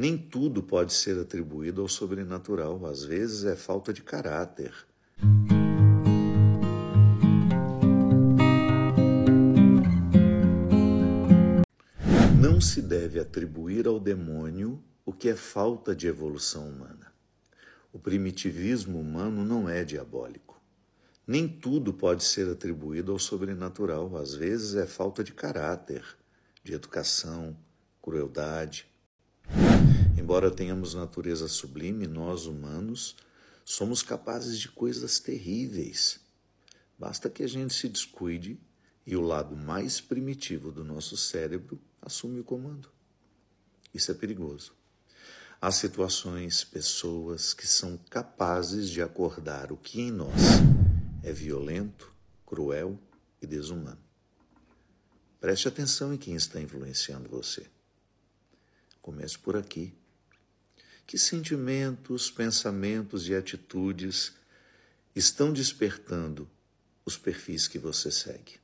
Nem tudo pode ser atribuído ao sobrenatural, às vezes é falta de caráter. Não se deve atribuir ao demônio o que é falta de evolução humana. O primitivismo humano não é diabólico. Nem tudo pode ser atribuído ao sobrenatural, às vezes é falta de caráter, de educação, crueldade, Embora tenhamos natureza sublime, nós humanos somos capazes de coisas terríveis. Basta que a gente se descuide e o lado mais primitivo do nosso cérebro assume o comando. Isso é perigoso. Há situações, pessoas que são capazes de acordar o que em nós é violento, cruel e desumano. Preste atenção em quem está influenciando você. Comece por aqui que sentimentos, pensamentos e atitudes estão despertando os perfis que você segue.